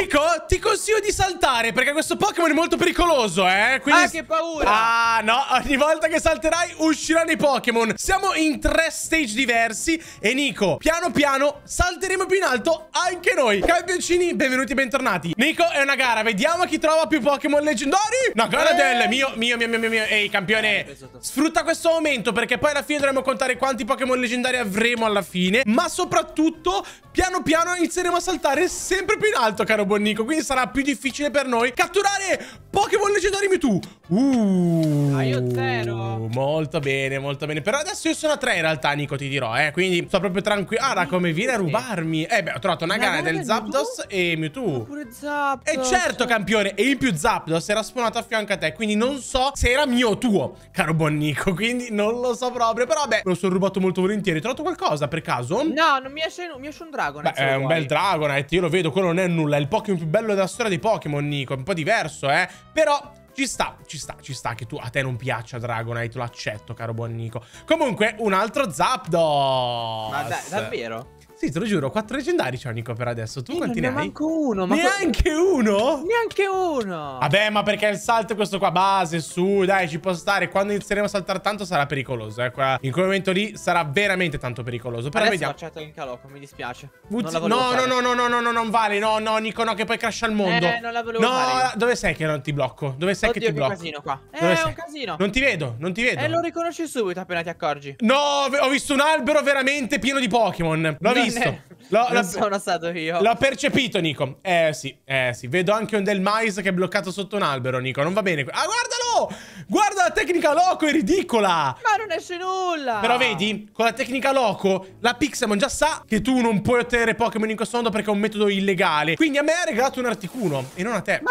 Nico, ti consiglio di saltare perché questo Pokémon è molto pericoloso, eh. Quindi... Ah, che paura! Ah, no, ogni volta che salterai usciranno i Pokémon. Siamo in tre stage diversi e Nico, piano piano salteremo più in alto anche noi. Campioncini, benvenuti e bentornati. Nico, è una gara, vediamo chi trova più Pokémon leggendari. No, guarda eh. del mio, mio, mio, mio, mio, mio. Ehi, campione, ah, sfrutta questo momento perché poi alla fine dovremo contare quanti Pokémon leggendari avremo alla fine. Ma soprattutto, piano piano inizieremo a saltare sempre più in alto, caro buon Nico. Quindi sarà più difficile per noi catturare Pokémon leggendari Mewtwo. Uh, ah, io zero. Molto bene, molto bene. Però adesso io sono a tre in realtà, Nico, ti dirò, eh. Quindi sto proprio tranquillo. Ah, da come viene a rubarmi. Eh, beh, ho trovato una gara del Zapdos e Mewtwo. Ma pure Zapdos. E certo, campione. E in più Zapdos era spawnato a fianco a te. Quindi non so se era mio o tuo, caro buon Nico. Quindi non lo so proprio. Però, beh, me lo sono rubato molto volentieri. Hai trovato qualcosa per caso? No, non mi esce, mi esce un dragon. Beh, è un bel dragon. Io lo vedo, quello non è nulla. È il Pokémon Pokémon più bello della storia dei Pokémon, Nico. È un po' diverso, eh. Però ci sta, ci sta, ci sta che tu a te non piaccia Dragonite, lo accetto, caro buon Nico. Comunque, un altro Zapdos. Ma da davvero? Sì, te lo giuro, quattro leggendari c'è Nico per adesso. Tu Io eh, quanti ne hai? Neanche uno. Ma neanche uno? Neanche uno. Vabbè, ma perché il salto è questo qua base, su, dai, ci può stare. Quando inizieremo a saltare tanto sarà pericoloso, eh. Qua, in quel momento lì sarà veramente tanto pericoloso. Però adesso vediamo. accetto in calocco, mi dispiace. Buzzi... No, no, no, no, no, no, no, non vale. No, no, Nico, no, che poi crasha il mondo. Eh, non la volevo No, fare. dove sei che non ti blocco? Dove sei Oddio, che ti blocco? è un casino qua. Dove eh, sei? è un casino. Non ti vedo, non ti vedo. Eh, lo riconosci subito appena ti accorgi. No, ho visto un albero veramente pieno di Pokémon. L'ho visto visto. L'ho, non sono stato io. L'ho percepito, Nico. Eh sì, eh sì. Vedo anche un del mais che è bloccato sotto un albero, Nico. Non va bene. Ah, guardalo! Guarda la tecnica loco, è ridicola! Ma non esce nulla! Però vedi, con la tecnica loco, la Pixamon già sa che tu non puoi ottenere Pokémon in questo modo perché è un metodo illegale. Quindi a me ha regalato un Articuno e non a te. Ma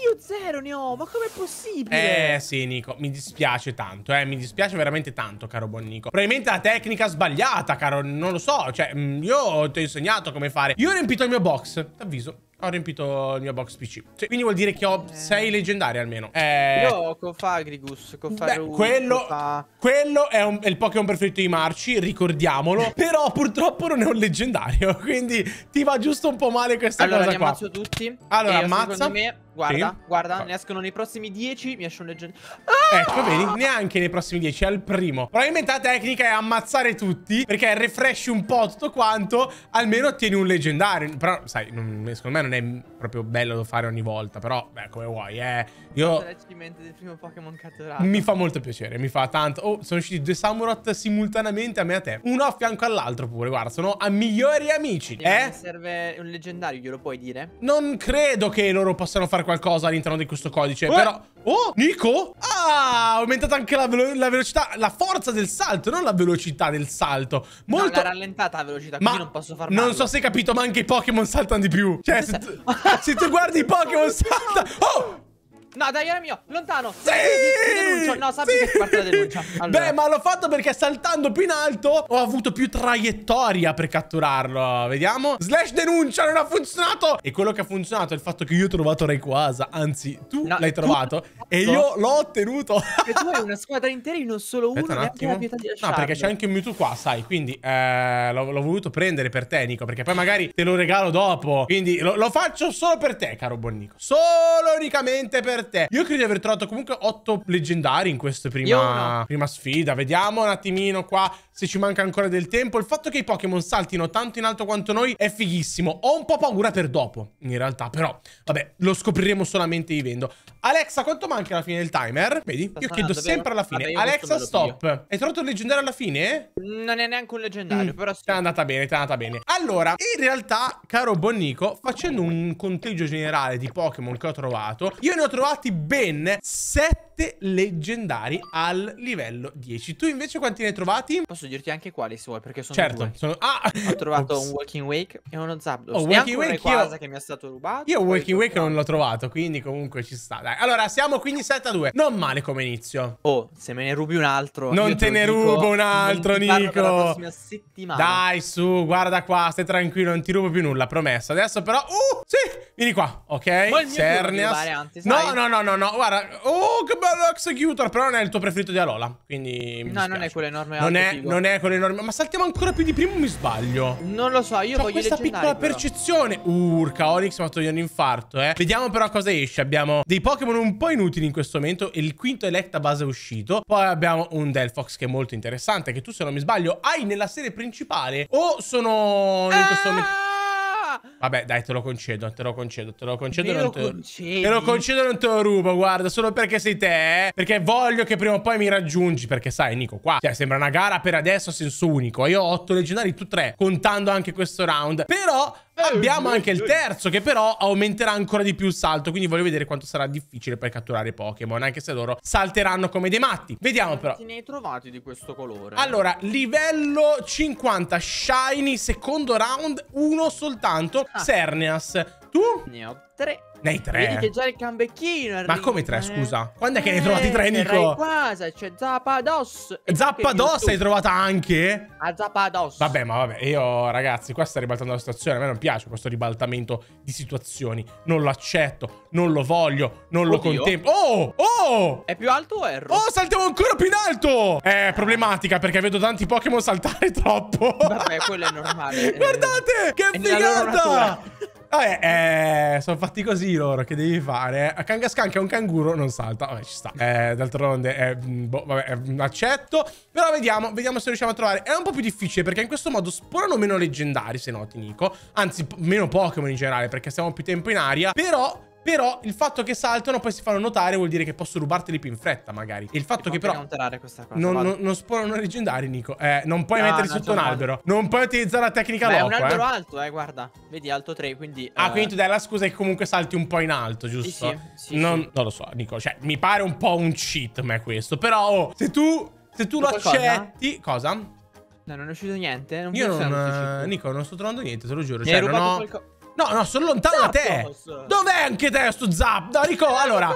io zero ne ho, ma com'è possibile? Eh sì, Nico, mi dispiace tanto, eh, mi dispiace veramente tanto, caro buon Nico. Probabilmente la tecnica sbagliata, caro, non lo so, cioè, mm, io ti ho insegnato come fare. Io ho riempito il mio box, t'avviso. Ho riempito il mio box PC. Sì, quindi vuol dire che ho 6 eh. leggendari almeno. Eh... Io con Fagrigus, con Faru, Beh, quello, Cofa... quello è, un, è, il Pokémon preferito di Marci, ricordiamolo. Però purtroppo non è un leggendario. Quindi ti va giusto un po' male questa allora, cosa qua. Allora, ammazzo tutti. Allora, ammazza. Me, guarda, sì. guarda, ah. ne escono nei prossimi 10, mi esce un leggendario. Ah! Ecco, vedi, neanche nei prossimi 10, al primo. Probabilmente la tecnica è ammazzare tutti, perché refresh un po' tutto quanto, almeno ottieni un leggendario. Però, sai, non, secondo me non è proprio bello da fare ogni volta, però, beh, come vuoi, eh. Io... Mi fa molto piacere, mi fa tanto. Oh, sono usciti due Samurott simultaneamente a me e a te. Uno a fianco all'altro pure, guarda, sono a migliori amici, e eh? serve un leggendario, glielo puoi dire? Non credo che loro possano fare qualcosa all'interno di questo codice, eh? però... Oh, Nico? Ah! ha aumentato anche la, la, velocità, la forza del salto, non la velocità del salto. Molto... No, rallentata la velocità, ma non posso farlo. Non so se hai capito, ma anche i Pokémon saltano di più. Cioè, se tu, se tu guardi i Pokémon saltano... Oh! No, dai, era mio. Lontano. Sì! Ti denuncio. No, sappi sì! che parte la denuncia. Allora. Beh, ma l'ho fatto perché saltando più in alto ho avuto più traiettoria per catturarlo. Vediamo. Slash denuncia, non ha funzionato. E quello che ha funzionato è il fatto che io ho trovato Rayquaza. Anzi, tu no, l'hai trovato tu... e ecco. io l'ho ottenuto. E tu hai una squadra intera in un solo uno. Un attimo. No, perché c'è anche un Mewtwo qua, sai. Quindi eh, l'ho voluto prendere per te, Nico. Perché poi magari te lo regalo dopo. Quindi lo, lo faccio solo per te, caro buon Nico. Solo unicamente per per te. Io credo di aver trovato comunque otto leggendari in questa prima, no. prima sfida. Vediamo un attimino qua se ci manca ancora del tempo. Il fatto che i Pokémon saltino tanto in alto quanto noi è fighissimo. Ho un po' paura per dopo, in realtà, però vabbè, lo scopriremo solamente vivendo. Alexa, quanto manca alla fine del timer? Vedi, io ah, chiedo sempre alla fine. Vabbè, Alexa, stop. Hai trovato il leggendario alla fine? Non è neanche un leggendario, mm. però sì. è andata bene, è andata bene. Allora, in realtà, caro Bonnico, facendo un conteggio generale di Pokémon che ho trovato, io ne ho trovato trovati ben 7 leggendari al livello 10. Tu invece quanti ne hai trovati? Posso dirti anche quali se vuoi, perché sono certo, due. Sono... Ah! Ho trovato Ops. un Walking Wake e uno Zapdos. Oh, Walking Wake io... che mi è stato rubato. Io Walking Wake non l'ho trovato, quindi comunque ci sta. Dai. Allora, siamo quindi 7 a 2. Non male come inizio. Oh, se me ne rubi un altro. Non te ne dico, rubo un altro, Nico. Dai, su, guarda qua, stai tranquillo, non ti rubo più nulla, promesso. Adesso però... Uh, sì, vieni qua, ok? Cernias. No, no, no, no, no, no, guarda. Oh, che bello Executor, però non è il tuo preferito di Alola, quindi No, non è quello enorme. Non è, non è quello enorme, ma saltiamo ancora più di primo, mi sbaglio. Non lo so, io C'ho voglio questa piccola però. percezione. Urca, Onyx mi ha fatto un infarto, eh. Vediamo però cosa esce. Abbiamo dei Pokémon un po' inutili in questo momento, E il quinto base è uscito, poi abbiamo un Delphox che è molto interessante, che tu se non mi sbaglio hai nella serie principale o sono in questo ah, momento Vabbè, dai, te lo concedo, te lo concedo, te lo concedo. Me lo te... Concedi. Te lo concedo, non te lo rubo, guarda, solo perché sei te, eh? perché voglio che prima o poi mi raggiungi, perché sai, Nico, qua cioè, sembra una gara per adesso a senso unico. Io ho otto leggendari, tu tre, contando anche questo round. Però eh, Abbiamo anche il terzo che però aumenterà ancora di più il salto Quindi voglio vedere quanto sarà difficile per catturare Pokémon Anche se loro salteranno come dei matti Vediamo però Ne hai trovati di questo colore? Allora, livello 50 Shiny, secondo round, uno soltanto ah. Cerneas Tu? Ne ho tre nei tre. Vedi che già il cambecchino arriva. Ma come tre, eh. scusa? Quando è che ne hai eh, trovati tre, Nico? Quasi, c'è Zappados. Zappados hai trovata anche? A Zappados. Vabbè, ma vabbè, io ragazzi, qua sta ribaltando la situazione. A me non piace questo ribaltamento di situazioni. Non lo accetto, non lo voglio, non Oddio. lo contemplo. Oh, oh! È più alto o erro? Oh, saltiamo ancora più in alto! È problematica perché vedo tanti Pokémon saltare troppo. Vabbè, quello è normale. Guardate, che è figata! Vabbè, eh, sono fatti così loro, che devi fare? A Kangaskhan che è un canguro non salta, vabbè ci sta. Eh, d'altronde, eh, boh, vabbè, eh, accetto. Però vediamo, vediamo se riusciamo a trovare. È un po' più difficile perché in questo modo sporano meno leggendari, se noti Nico. Anzi, meno Pokémon in generale perché stiamo più tempo in aria. Però però il fatto che saltano poi si fanno notare vuol dire che posso rubarteli più in fretta, magari. E il fatto che però. Cosa, non, non, non spawnano leggendari, Nico. Eh, non puoi no, metterli no, sotto un albero. Non puoi utilizzare la tecnica Beh, loco. È un albero eh. alto, eh, guarda. Vedi, alto 3. Quindi. Ah, eh... quindi tu dai la scusa che comunque salti un po' in alto, giusto? Sì, sì, sì, non, sì. non lo so, Nico. Cioè, mi pare un po' un cheat, ma questo. Però, oh, se tu. Se tu lo accetti. Cosa? No, non è uscito niente. Non Io non. Nico, non sto trovando niente, te lo giuro. Mi cioè, non ho... No, no, sono lontano Zapdos. da te. Dov'è anche te sto zap? No, Rico, eh, allora.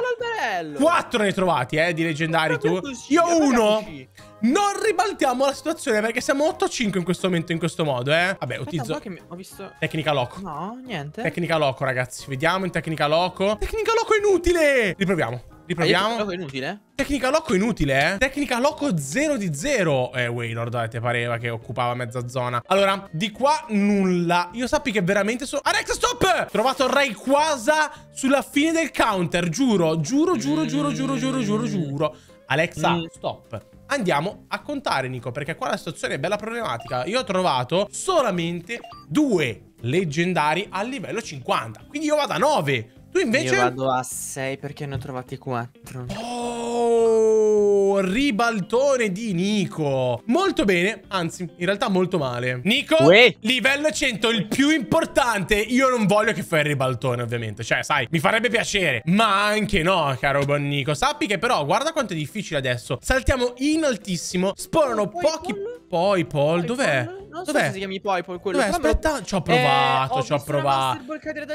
Quattro ne hai trovati, eh, di leggendari tu. Io uno. Non ribaltiamo la situazione perché siamo 8-5 in questo momento in questo modo, eh. Vabbè, utilizzo... Che mi... ho visto... Tecnica loco. No, niente. Tecnica loco, ragazzi. Vediamo in tecnica loco. Tecnica loco è inutile. Riproviamo. Riproviamo. Loco inutile? Tecnica Loco inutile, eh? Tecnica Loco 0 di 0. Eh, Waylord, te pareva che occupava mezza zona. Allora, di qua nulla. Io sappi che veramente sono... Alex, stop! Trovato Rayquaza sulla fine del counter, giuro. Giuro, giuro, giuro, giuro, giuro, giuro, giuro. Alexa, mm. stop andiamo a contare, Nico, perché qua la situazione è bella problematica. Io ho trovato solamente due leggendari al livello 50, quindi io vado a 9. Tu invece... Io vado a 6 perché ne ho trovati 4. Oh, ribaltone di Nico. Molto bene, anzi, in realtà molto male. Nico, Uè. livello 100, il più importante. Io non voglio che fai il ribaltone, ovviamente. Cioè, sai, mi farebbe piacere. Ma anche no, caro buon Nico. Sappi che però, guarda quanto è difficile adesso. Saltiamo in altissimo. Spawnano pochi... Poi, Paul, Poi, Paul dov'è? Non so Dov'è? si chiami poi quello. Dov'è? Aspetta, ci eh, ho provato, ci ho provato.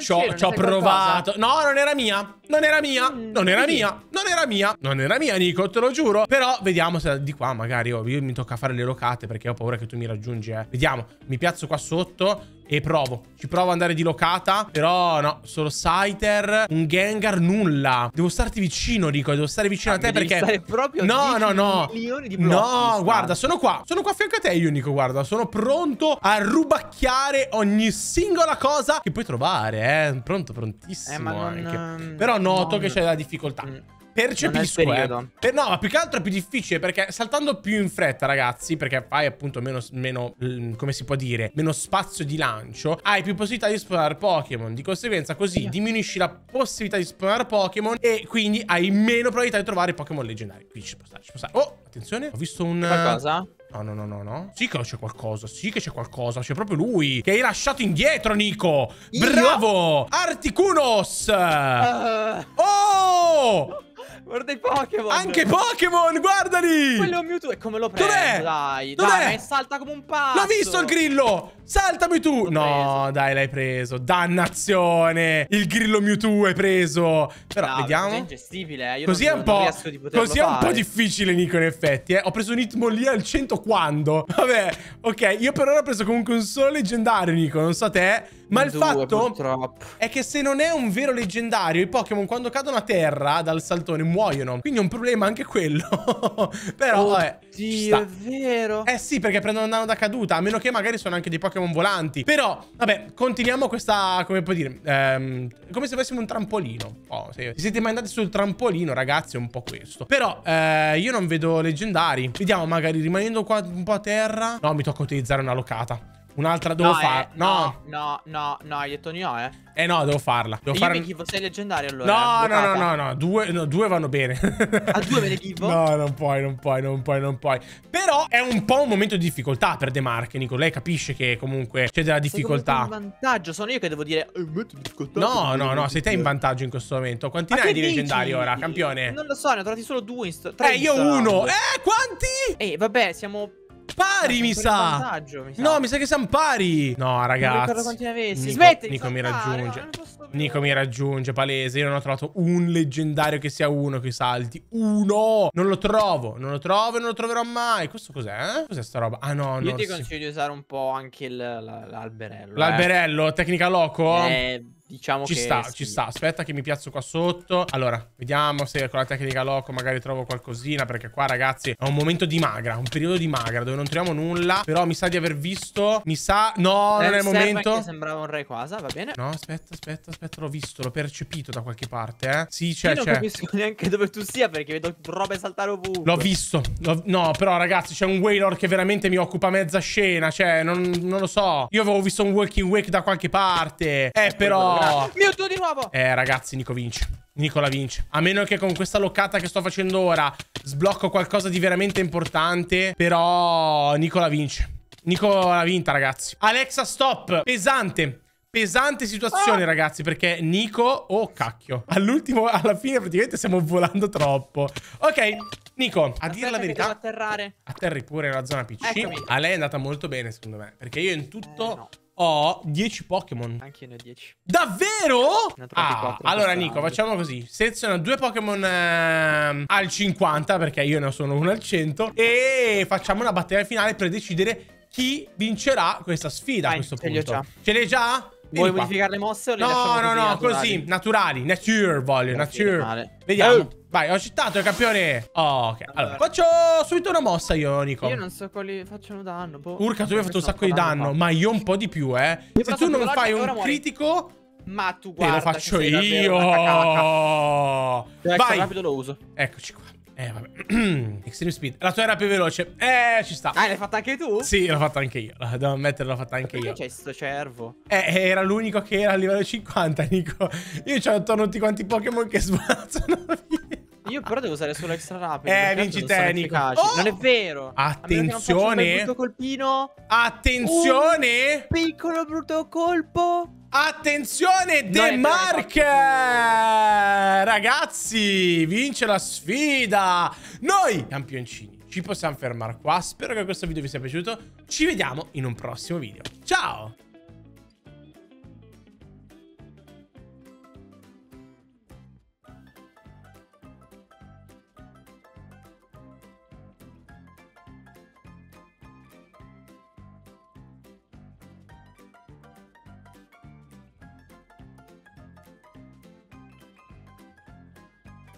Ci ho, cielo, ho provato. No, non era mia. Non era mia. Mm, non era mia. Non era mia. Non era mia, Nico, te lo giuro. Però vediamo se di qua magari oh, io mi tocca fare le locate perché ho paura che tu mi raggiungi, eh. Vediamo. Mi piazzo qua sotto e provo. Ci provo ad andare di locata. Però no, solo Scyther, un Gengar, nulla. Devo starti vicino, Rico. Devo stare vicino ah, a te perché... Proprio no, no, no. Milioni no, guarda, sono qua. Sono qua a fianco a te, io, Nico, guarda. Sono pro pronto a rubacchiare ogni singola cosa che puoi trovare, eh. Pronto, prontissimo eh, non, ehm, Però noto non... che c'è la difficoltà. Mm. Percepisco, eh. Per, no, ma più che altro è più difficile perché saltando più in fretta, ragazzi, perché fai appunto meno, meno mm, come si può dire, meno spazio di lancio, hai più possibilità di spawnare Pokémon. Di conseguenza, così yeah. diminuisci la possibilità di spawnare Pokémon e quindi hai meno probabilità di trovare Pokémon leggendari. Qui ci può stare, ci può stare. Oh, attenzione, ho visto un... Qualcosa? No, no, no, no, no. Sì che c'è qualcosa, sì che c'è qualcosa. C'è proprio lui che hai lasciato indietro, Nico. Bravo! Io? Articunos! Uh. Oh! Guarda i Pokémon! Anche Pokémon, guardali! Quello è un Mewtwo. E come lo prendo? Dov'è? Dai, Dov'è? dai, salta come un pazzo! L'ha visto il grillo! Saltami tu! no, preso. dai, l'hai preso. Dannazione! Il grillo Mewtwo è preso. Però, no, vediamo. È ingestibile, eh. Io così è un po'... Così è un po' difficile, Nico, in effetti, eh. Ho preso un lì al 100 quando? Vabbè, ok. Io per ora ho preso comunque un solo leggendario, Nico. Non so te... Ma il due, fatto purtroppo. è che se non è un vero leggendario, i Pokémon quando cadono a terra dal saltone muoiono. Quindi è un problema anche quello. Però, Oddio, vabbè. Oddio, è vero. Eh sì, perché prendono danno da caduta. A meno che magari sono anche dei Pokémon volanti. Però, vabbè, continuiamo questa. Come puoi dire? Ehm, come se fossimo un trampolino. Oh, se siete mai andati sul trampolino, ragazzi, è un po' questo. Però, eh, io non vedo leggendari. Vediamo, magari rimanendo qua un po' a terra. No, mi tocca utilizzare una locata. Un'altra devo no, farla. Eh, no. no, no, no, hai detto no, eh. Eh no, devo farla. Devo e fare... Io mi chivo, sei leggendario allora. No, eh, no, no, no, no, due, no, due vanno bene. A ah, due me le chivo? No, non puoi, non puoi, non puoi, non puoi. Però è un po' un momento di difficoltà per De Marche, Nico. Lei capisce che comunque c'è della difficoltà. Sei un vantaggio, sono io che devo dire... Eh, no, no, no, sei te in vantaggio in questo momento. Quanti ne hai di leggendari ora, campione? Non lo so, ne ho trovati solo due in sto... Eh, io uno. Eh, quanti? Eh, vabbè, siamo pari, mi sa. mi sa. No, mi sa che siamo pari. No, ragazzi. Non ricordo quanti ne avessi. Nico, Smetti Nico mi raggiunge. Nico mi raggiunge, palese. Io non ho trovato un leggendario che sia uno che salti. Uno! Non lo trovo, non lo trovo e non lo troverò mai. Questo cos'è? Eh? Cos'è sta roba? Ah, no, no. Io ti consiglio di usare un po' anche l'alberello. L'alberello, eh. tecnica loco? Eh... Diciamo ci che sta, sì. ci sta. Aspetta che mi piazzo qua sotto. Allora, vediamo se con la tecnica loco magari trovo qualcosina. Perché qua, ragazzi, è un momento di magra. Un periodo di magra dove non troviamo nulla. Però mi sa di aver visto. Mi sa... No, Beh, non è il eh, momento. sembrava un re quasi, va bene. No, aspetta, aspetta, aspetta. L'ho visto, l'ho percepito da qualche parte, eh. Sì, c'è, c'è. non capisco neanche dove tu sia perché vedo robe saltare ovunque. L'ho visto. No, però, ragazzi, c'è un Waylord che veramente mi occupa mezza scena. Cioè, non, non, lo so. Io avevo visto un Walking Wake da qualche parte. Eh, però... Madonna. Mio Dio di nuovo. Eh, ragazzi, Nico vince. Nicola vince. A meno che con questa loccata che sto facendo ora sblocco qualcosa di veramente importante. Però Nicola vince. Nicola vinta, ragazzi. Alexa, stop. Pesante. Pesante situazione, ah. ragazzi, perché Nico... Oh, cacchio. All'ultimo, alla fine, praticamente stiamo volando troppo. Ok, Nico, a dire la verità... Atterrare. Atterri pure nella zona PC. Eccomi. A lei è andata molto bene, secondo me, perché io in tutto... Eh, no ho 10 Pokémon. Anche io ne ho 10. Davvero? Ne ho ah, allora Nico, facciamo così. Seleziona due Pokémon ehm, al 50, perché io ne sono uno al 100. E facciamo una battaglia finale per decidere chi vincerà questa sfida Vai, a questo punto. Già. Ce l'hai già? Vieni Vuoi qua. modificare le mosse o le No, no, no, naturali? così, naturali. Nature voglio, nature. Vediamo. Eh. Vai, ho citato il campione. Oh, ok. Allora, allora, faccio subito una mossa io, Nico. Io non so quali facciano danno. Boh. Urca, tu mi hai fatto un sacco di danno, danno ma io un po' di più, eh. Io Se tu non fai un muori. Ma tu guarda... Te lo faccio io. Vai. Ecco, rapido lo uso. Eccoci qua. Eh, vabbè. Extreme speed. La tua era più veloce. Eh, ci sta. Ah, l'hai fatta anche tu? Sì, l'ho fatta anche io. Devo ammettere, l'ho fatta anche io. Perché c'è sto cervo? Eh, eh, era l'unico che era a livello 50, Nico. Io ho attorno tutti quanti Pokémon che sbalzano via. Io però devo usare solo extra rapido. Eh, vinci tecnico. Oh! Non è vero. Attenzione. Brutto colpino. Attenzione. Un piccolo brutto colpo. Attenzione, De Mark! Ragazzi, vince la sfida! Noi, campioncini, ci possiamo fermare qua. Spero che questo video vi sia piaciuto. Ci vediamo in un prossimo video. Ciao!